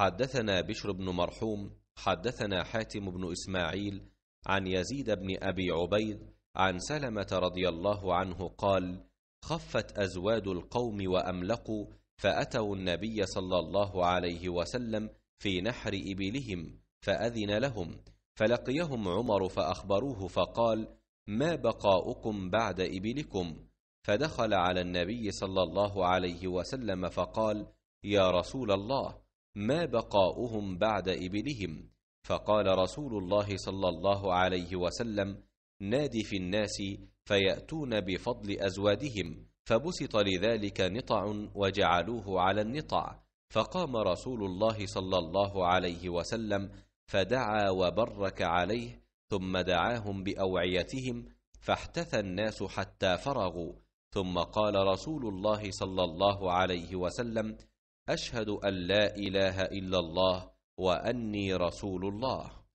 حدثنا بشر بن مرحوم حدثنا حاتم بن إسماعيل عن يزيد بن أبي عبيد عن سلمة رضي الله عنه قال خفت أزواد القوم وأملقوا فأتوا النبي صلى الله عليه وسلم في نحر إبلهم فأذن لهم فلقيهم عمر فأخبروه فقال ما بقاؤكم بعد إبلكم فدخل على النبي صلى الله عليه وسلم فقال يا رسول الله ما بقاؤهم بعد إبلهم فقال رسول الله صلى الله عليه وسلم ناد في الناس فيأتون بفضل أزوادهم فبسط لذلك نطع وجعلوه على النطع فقام رسول الله صلى الله عليه وسلم فدعا وبرك عليه ثم دعاهم باوعيتهم فاحتثى الناس حتى فرغوا ثم قال رسول الله صلى الله عليه وسلم أشهد أن لا إله إلا الله وأني رسول الله